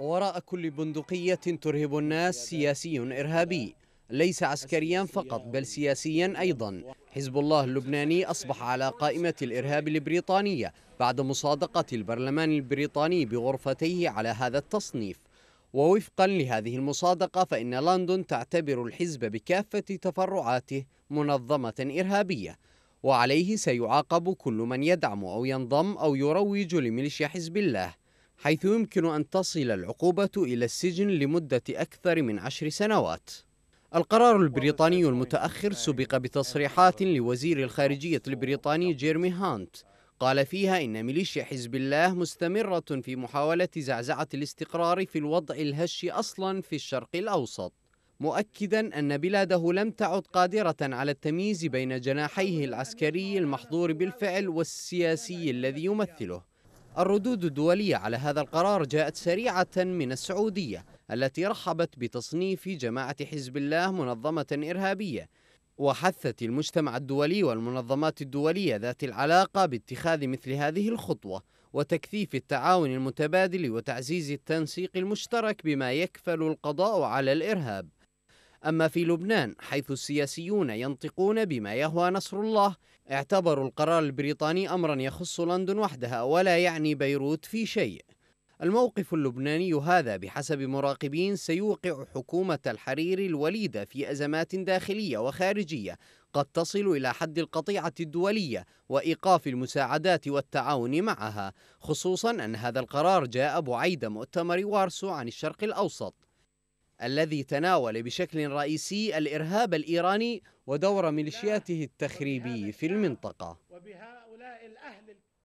وراء كل بندقية ترهب الناس سياسي إرهابي ليس عسكريا فقط بل سياسيا أيضا حزب الله اللبناني أصبح على قائمة الإرهاب البريطانية بعد مصادقة البرلمان البريطاني بغرفتيه على هذا التصنيف ووفقا لهذه المصادقة فإن لندن تعتبر الحزب بكافة تفرعاته منظمة إرهابية وعليه سيعاقب كل من يدعم أو ينضم أو يروج لميليشيا حزب الله حيث يمكن أن تصل العقوبة إلى السجن لمدة أكثر من عشر سنوات القرار البريطاني المتأخر سبق بتصريحات لوزير الخارجية البريطاني جيرمي هانت قال فيها إن ميليشيا حزب الله مستمرة في محاولة زعزعة الاستقرار في الوضع الهش أصلا في الشرق الأوسط مؤكدا أن بلاده لم تعد قادرة على التمييز بين جناحيه العسكري المحظور بالفعل والسياسي الذي يمثله الردود الدولية على هذا القرار جاءت سريعة من السعودية التي رحبت بتصنيف جماعة حزب الله منظمة إرهابية وحثت المجتمع الدولي والمنظمات الدولية ذات العلاقة باتخاذ مثل هذه الخطوة وتكثيف التعاون المتبادل وتعزيز التنسيق المشترك بما يكفل القضاء على الإرهاب أما في لبنان حيث السياسيون ينطقون بما يهوى نصر الله اعتبروا القرار البريطاني أمرا يخص لندن وحدها ولا يعني بيروت في شيء الموقف اللبناني هذا بحسب مراقبين سيوقع حكومة الحرير الوليدة في أزمات داخلية وخارجية قد تصل إلى حد القطيعة الدولية وإيقاف المساعدات والتعاون معها خصوصا أن هذا القرار جاء بعيد مؤتمر وارسو عن الشرق الأوسط الذي تناول بشكل رئيسي الإرهاب الإيراني ودور ميليشياته التخريبي في المنطقة وبهؤلاء الأهل